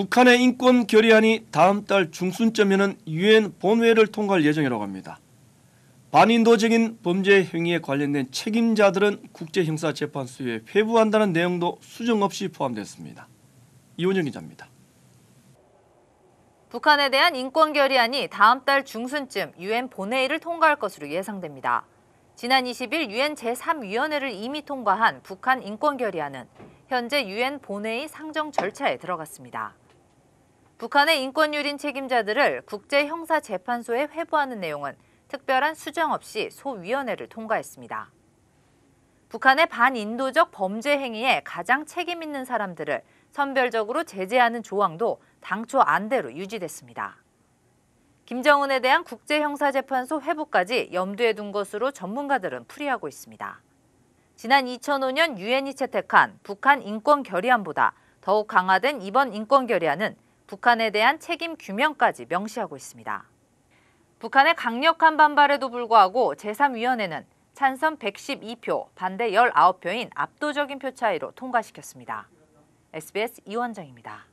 북한의 인권 결의안이 다음 달 중순쯤에는 유엔 본회를 의 통과할 예정이라고 합니다. 반인도적인 범죄 행위에 관련된 책임자들은 국제형사재판소에 회부한다는 내용도 수정 없이 포함됐습니다. 이원영 기자입니다. 북한에 대한 인권 결의안이 다음 달 중순쯤 유엔 본회의를 통과할 것으로 예상됩니다. 지난 20일 유엔 제3위원회를 이미 통과한 북한 인권 결의안은 현재 유엔 본회의 상정 절차에 들어갔습니다. 북한의 인권유린 책임자들을 국제형사재판소에 회부하는 내용은 특별한 수정 없이 소위원회를 통과했습니다. 북한의 반인도적 범죄 행위에 가장 책임 있는 사람들을 선별적으로 제재하는 조항도 당초 안대로 유지됐습니다. 김정은에 대한 국제형사재판소 회부까지 염두에 둔 것으로 전문가들은 풀이하고 있습니다. 지난 2005년 유엔이 채택한 북한 인권 결의안보다 더욱 강화된 이번 인권 결의안은 북한에 대한 책임 규명까지 명시하고 있습니다. 북한의 강력한 반발에도 불구하고 제3위원회는 찬성 112표, 반대 19표인 압도적인 표 차이로 통과시켰습니다. SBS 이원정입니다.